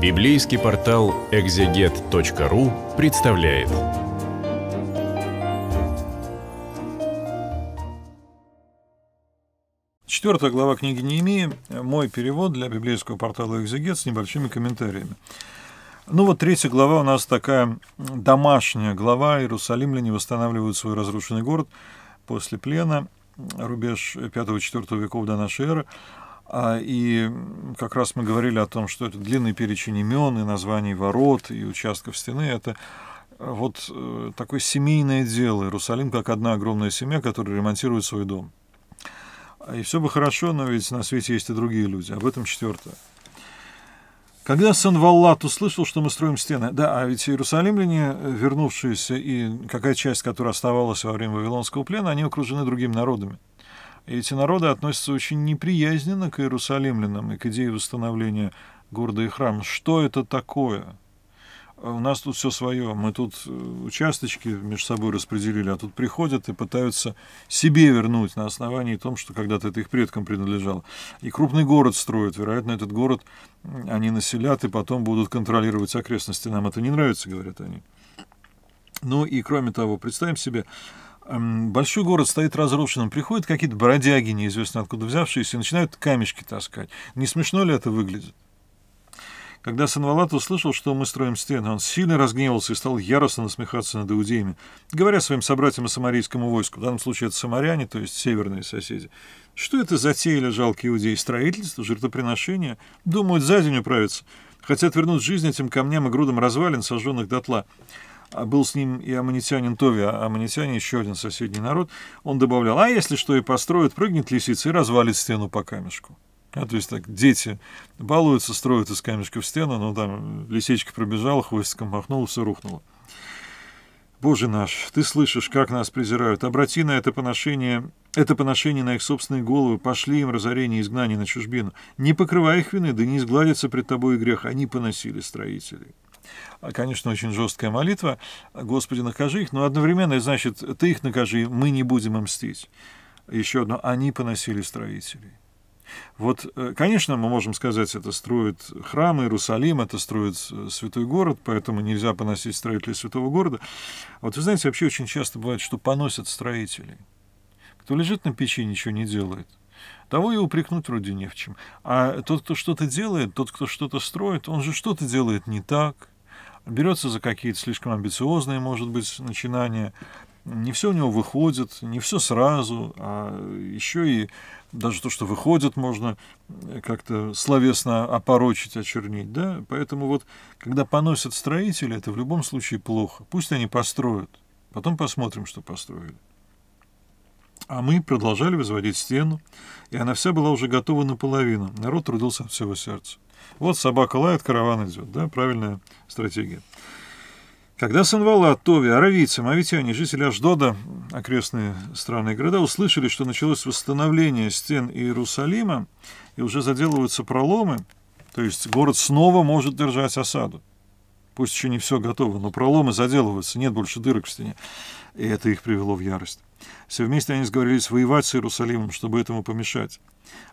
Библейский портал экзегет.ру представляет. Четвертая глава книги Неемии. Мой перевод для библейского портала «Экзегет» с небольшими комментариями. Ну вот третья глава у нас такая домашняя глава. Иерусалимляне восстанавливают свой разрушенный город после плена, рубеж 5-4 веков до нашей эры. А, и как раз мы говорили о том, что это длинный перечень имен и названий ворот и участков стены. Это э, вот э, такое семейное дело. Иерусалим как одна огромная семья, которая ремонтирует свой дом. А, и все бы хорошо, но ведь на свете есть и другие люди. Об этом четвертое. Когда сын Валлат услышал, что мы строим стены, да, а ведь иерусалимляне, э, вернувшиеся, и какая часть, которая оставалась во время Вавилонского плена, они окружены другими народами – и эти народы относятся очень неприязненно к иерусалимлянам и к идее восстановления города и храма. Что это такое? А у нас тут все свое. Мы тут э, участочки между собой распределили, а тут приходят и пытаются себе вернуть на основании том, что когда-то это их предкам принадлежало. И крупный город строят. Вероятно, этот город они населят и потом будут контролировать окрестности. Нам это не нравится, говорят они. Ну и кроме того, представим себе, Эм, большой город стоит разрушенным. Приходят какие-то бродяги, неизвестно откуда взявшиеся, и начинают камешки таскать. Не смешно ли это выглядит? Когда Санвалат услышал, что мы строим стены, он сильно разгневался и стал яростно насмехаться над иудеями, говоря своим собратьям и самарийскому войску, в данном случае это самаряне, то есть северные соседи, что это затеяли жалкие иудеи? Строительство, жертвоприношение? Думают, за день управятся. Хотят вернуть жизнь этим камням и грудам развалин, сожженных дотла. А был с ним и Аманитянин Тови, а еще один соседний народ, он добавлял, а если что и построят, прыгнет лисица и развалит стену по камешку. А, то есть так дети балуются, строят из камешка в стену, но там лисичка пробежала, хвостиком махнула, все рухнуло. Боже наш, ты слышишь, как нас презирают. Обрати на это поношение, это поношение на их собственные головы. Пошли им разорение и изгнание на чужбину. Не покрывай их вины, да не изгладится пред тобой и грех. Они поносили строителей конечно, очень жесткая молитва, «Господи, накажи их», но одновременно, значит, «Ты их накажи, мы не будем им мстить». Еще одно, «Они поносили строителей». Вот, э, конечно, мы можем сказать, это строит храм Иерусалим, это строит э, святой город, поэтому нельзя поносить строителей святого города. Вот вы знаете, вообще очень часто бывает, что поносят строителей. Кто лежит на печи, ничего не делает. Того и упрекнуть вроде не в чем. А тот, кто что-то делает, тот, кто что-то строит, он же что-то делает не так, берется за какие-то слишком амбициозные, может быть, начинания, не все у него выходит, не все сразу, а еще и даже то, что выходит, можно как-то словесно опорочить, очернить, да, поэтому вот, когда поносят строители, это в любом случае плохо, пусть они построят, потом посмотрим, что построили. А мы продолжали возводить стену, и она вся была уже готова наполовину. Народ трудился от всего сердца. Вот собака лает, караван идет. Да, правильная стратегия. Когда Санвала, Тови, Аравийцы, Мавитяне, жители Аждода, окрестные страны и города, услышали, что началось восстановление стен Иерусалима, и уже заделываются проломы, то есть город снова может держать осаду. Пусть еще не все готово, но проломы заделываются, нет больше дырок в стене. И это их привело в ярость. Все вместе они сговорились воевать с Иерусалимом, чтобы этому помешать.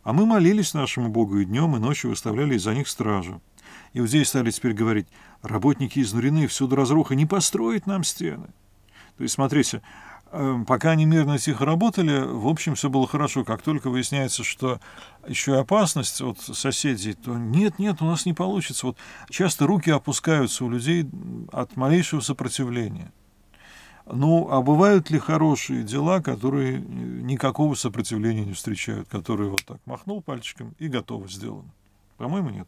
А мы молились нашему Богу и днем, и ночью выставляли из-за них стражу. И вот здесь стали теперь говорить, работники изнурены, всюду разруха, не построить нам стены. То есть, смотрите, Эм, пока они мирно тихо работали, в общем, все было хорошо. Как только выясняется, что еще и опасность от соседей, то нет, нет, у нас не получится. Вот часто руки опускаются у людей от малейшего сопротивления. Ну, а бывают ли хорошие дела, которые э, никакого сопротивления не встречают, которые вот так махнул пальчиком и готово сделано? По-моему, нет.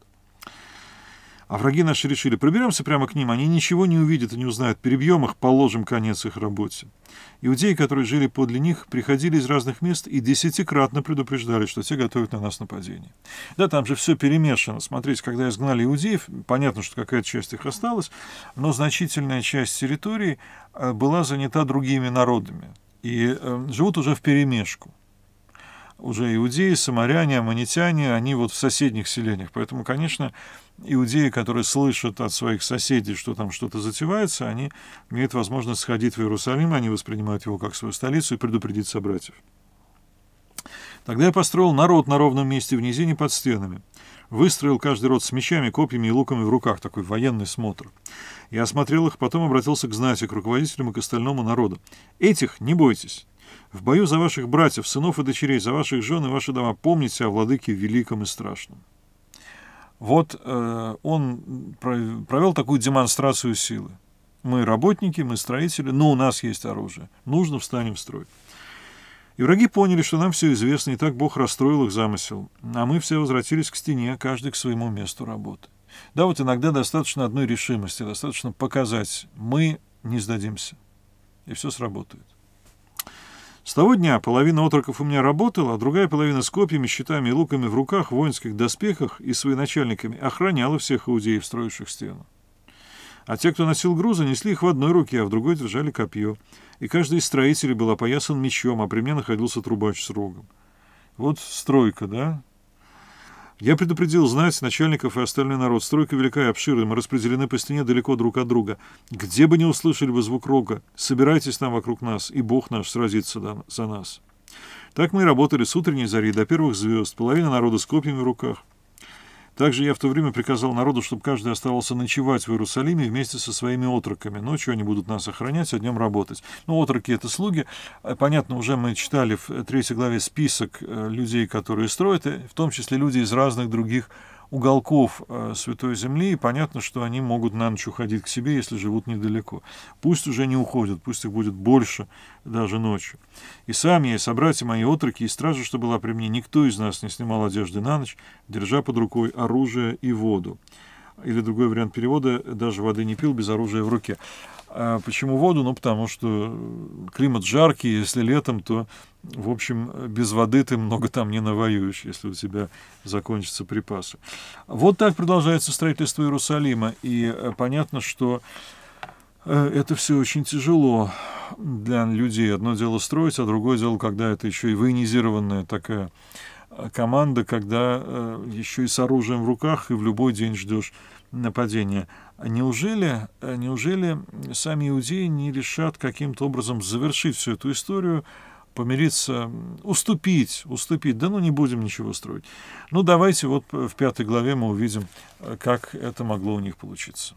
А враги наши решили, проберемся прямо к ним, они ничего не увидят и не узнают, перебьем их, положим конец их работе. Иудеи, которые жили подле них, приходили из разных мест и десятикратно предупреждали, что те готовят на нас нападение. Да, там же все перемешано. Смотрите, когда изгнали иудеев, понятно, что какая-то часть их осталась, но значительная часть территории э, была занята другими народами и э, живут уже в перемешку уже иудеи, самаряне, аманитяне, они вот в соседних селениях. Поэтому, конечно, иудеи, которые слышат от своих соседей, что там что-то затевается, они имеют возможность сходить в Иерусалим, они воспринимают его как свою столицу и предупредить собратьев. Тогда я построил народ на ровном месте в низине под стенами. Выстроил каждый род с мечами, копьями и луками в руках, такой военный смотр. Я осмотрел их, потом обратился к знати, к руководителям и к остальному народу. «Этих не бойтесь, в бою за ваших братьев, сынов и дочерей, за ваших жен и ваши дома помните о владыке великом и страшном. Вот э, он провел такую демонстрацию силы. Мы работники, мы строители, но у нас есть оружие. Нужно встанем в строй. И враги поняли, что нам все известно, и так Бог расстроил их замысел. А мы все возвратились к стене, каждый к своему месту работы. Да, вот иногда достаточно одной решимости, достаточно показать, мы не сдадимся, и все сработает. С того дня половина отроков у меня работала, а другая половина с копьями, щитами и луками в руках, в воинских доспехах и своеначальниками охраняла всех иудеев, строивших стену. А те, кто носил грузы, несли их в одной руке, а в другой держали копье. И каждый из строителей был опоясан мечом, а при мне находился трубач с рогом. Вот стройка, да? Я предупредил знать, начальников и остальной народ. Стройка велика и обширна, мы распределены по стене далеко друг от друга. Где бы не услышали бы звук рога, собирайтесь там вокруг нас, и Бог наш сразится за нас. Так мы и работали с утренней зари до первых звезд, половина народа с копьями в руках. Также я в то время приказал народу, чтобы каждый оставался ночевать в Иерусалиме вместе со своими отроками. Ночью они будут нас охранять, а днем работать. Ну, отроки — это слуги. Э, понятно, уже мы читали в третьей главе список э, людей, которые строят, в том числе люди из разных других уголков э, Святой Земли, и понятно, что они могут на ночь уходить к себе, если живут недалеко. Пусть уже не уходят, пусть их будет больше даже ночью. И сам я, и собратья мои отроки, и стражи, что была при мне, никто из нас не снимал одежды на ночь, держа под рукой оружие и воду. Или другой вариант перевода, даже воды не пил без оружия в руке. А почему воду? Ну, потому что э, климат жаркий, если летом, то, в общем, без воды ты много там не навоюешь, если у тебя закончатся припасы. Вот так продолжается строительство Иерусалима, и э, понятно, что э, это все очень тяжело для людей. Одно дело строить, а другое дело, когда это еще и военизированная такая команда, когда еще и с оружием в руках, и в любой день ждешь нападения. Неужели, э, неужели сами иудеи не решат каким-то образом завершить всю эту историю, помириться, уступить, уступить, да ну не будем ничего строить. Ну давайте вот в пятой главе мы увидим, э, как это могло у них получиться.